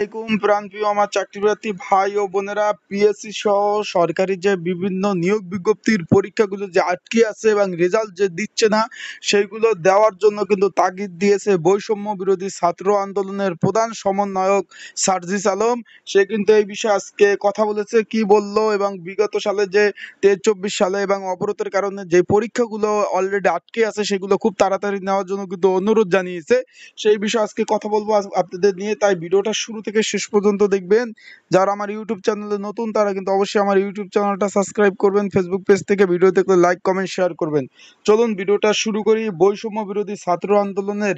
আলাইকুম প্রাণপ্রিয় আমার চাকরিপ্রার্থী ভাই ও বোনেরা পিএসসি সহ সরকারি যে বিভিন্ন নিয়োগ বিজ্ঞপ্তির পরীক্ষাগুলো যে আটকে আছে এবং রেজাল্ট যে দিচ্ছে না সেইগুলো দেওয়ার জন্য কিন্তু তাগিদ দিয়েছে বৈষম্য বিরোধী ছাত্র আন্দোলনের প্রধান সমন্বয়ক সার্জিস আলম সে কিন্তু এই বিষয়ে আজকে কথা বলেছে কি বলল এবং বিগত সালে যে তেইশ চব্বিশ সালে এবং অবরোধের কারণে যে পরীক্ষাগুলো অলরেডি আটকে আছে সেগুলো খুব তাড়াতাড়ি নেওয়ার জন্য কিন্তু অনুরোধ জানিয়েছে সেই বিষয়ে আজকে কথা বলবো আপনাদের নিয়ে তাই ভিডিওটা শুরু থেকে শেষ পর্যন্ত দেখবেন যারা আমার ইউটিউব চ্যানেলে নতুন তারা কিন্তু অবশ্যই আমার ইউটিউব চ্যানেলটা সাবস্ক্রাইব করবেন ফেসবুক পেজ থেকে ভিডিও দেখলে লাইক কমেন্ট শেয়ার করবেন চলুন ভিডিওটা শুরু করি বৈষম্য বিরোধী ছাত্র আন্দোলনের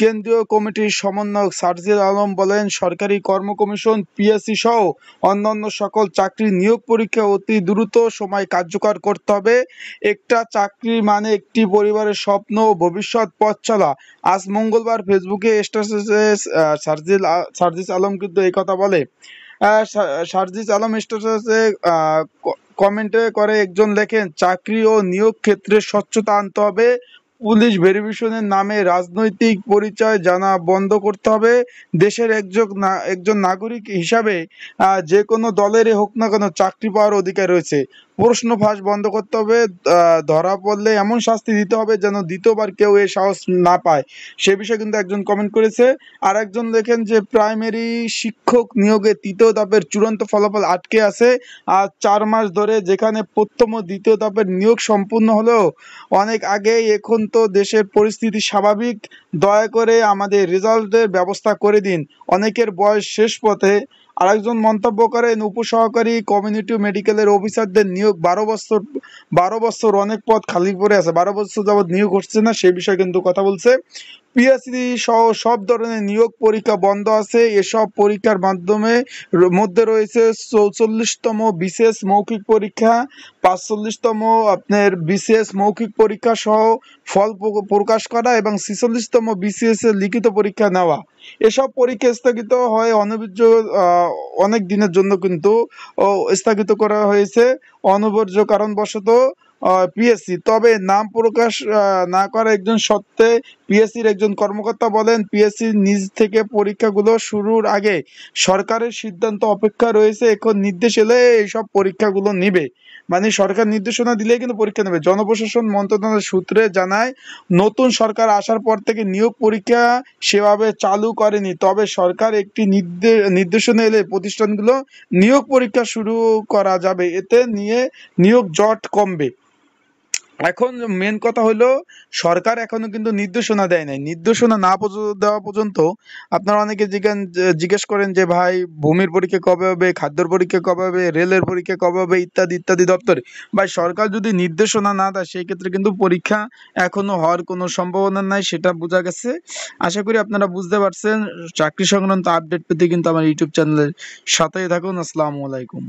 কেন্দ্রীয় কমিটির সমন্বয়ক সারজিল আলম বলেন সরকারি কর্ম কমিশন পিএসসি সহ অন্যান্য সকল চাকরি নিয়োগ পরীক্ষা অতি দ্রুত সময় কার্যকর করতে হবে একটা চাকরি মানে একটি পরিবারের স্বপ্ন ও ভবিষ্যৎ পথ চলা আজ মঙ্গলবার ফেসবুকে স্ট্যাটাসে সারজিল সারজিস আলম কিন্তু এই কথা বলে সারজিস আলম স্ট্যাটাসে কমেন্টে করে একজন লেখেন চাকরি ও নিয়োগ ক্ষেত্রে স্বচ্ছতা আনতে হবে পুলিশ ভেরিফিকেশনের নামে রাজনৈতিক পরিচয় জানা বন্ধ করতে হবে দেশের একজন একজন নাগরিক হিসাবে যে কোনো দলেরই হোক না কেন চাকরি পাওয়ার অধিকার রয়েছে প্রশ্ন ফাঁস বন্ধ করতে হবে ধরা পড়লে এমন শাস্তি দিতে হবে যেন দ্বিতীয়বার কেউ এ সাহস না পায় সে বিষয়ে কিন্তু একজন কমেন্ট করেছে আর একজন দেখেন যে প্রাইমারি শিক্ষক নিয়োগে তৃতীয় ধাপের চূড়ান্ত ফলাফল আটকে আছে আর চার মাস ধরে যেখানে প্রথম ও দ্বিতীয় ধাপের নিয়োগ সম্পূর্ণ হলেও অনেক আগেই এখন তো দেশের পরিস্থিতি স্বাভাবিক দয়া করে আমাদের রেজাল্টের ব্যবস্থা করে দিন অনেকের বয়স শেষ পথে আরেকজন মন্তব্য করেন উপসহকারী কমিউনিটি মেডিকেলের অফিসারদের নিয়োগ বারো বছর বারো বছর অনেক পদ খালি পড়ে আছে বারো বছর যাবৎ নিয়োগ হচ্ছে না সেই বিষয়ে কিন্তু কথা বলছে পিএসসি সহ সব ধরনের নিয়োগ পরীক্ষা বন্ধ আছে এসব পরীক্ষার মাধ্যমে মধ্যে রয়েছে চৌচল্লিশতম বিশেষ মৌখিক পরীক্ষা পাঁচচল্লিশতম আপনার বিশেষ মৌখিক পরীক্ষা সহ ফল প্রকাশ করা এবং ছিচল্লিশতম বিসিএস এর লিখিত পরীক্ষা নেওয়া এসব পরীক্ষা স্থগিত হয় অনবির্য অনেক দিনের জন্য কিন্তু স্থগিত করা হয়েছে অনবর্য কারণবশত পিএসসি তবে নাম প্রকাশ না করা একজন সত্ত্বে পিএসসির একজন কর্মকর্তা বলেন পিএসসি নিজ থেকে পরীক্ষাগুলো শুরুর আগে সরকারের সিদ্ধান্ত অপেক্ষা রয়েছে এখন নির্দেশ এলে এইসব পরীক্ষাগুলো নিবে মানে সরকার নির্দেশনা দিলে কিন্তু পরীক্ষা নেবে জনপ্রশাসন মন্ত্রণালয় সূত্রে জানায় নতুন সরকার আসার পর থেকে নিয়োগ পরীক্ষা সেভাবে চালু করেনি তবে সরকার একটি নির্দেশনা এলে প্রতিষ্ঠানগুলো নিয়োগ পরীক্ষা শুরু করা যাবে এতে নিয়ে নিয়োগ জট কমবে এখন মেন কথা হলো সরকার এখনো কিন্তু নির্দেশনা দেয় নাই নির্দেশনা না দেওয়া পর্যন্ত আপনারা অনেকে জিজ্ঞেস করেন যে ভাই ভূমির পরীক্ষা কবে হবে খাদ্যর পরীক্ষা কবে হবে রেলের পরীক্ষা কবে হবে ইত্যাদি ইত্যাদি দপ্তরে ভাই সরকার যদি নির্দেশনা না দেয় সেই ক্ষেত্রে কিন্তু পরীক্ষা এখনো হওয়ার কোনো সম্ভাবনা নাই সেটা বোঝা গেছে আশা করি আপনারা বুঝতে পারছেন চাকরি সংক্রান্ত আপডেট পেতে কিন্তু আমার ইউটিউব চ্যানেলের সাথেই থাকুন আসসালামু আলাইকুম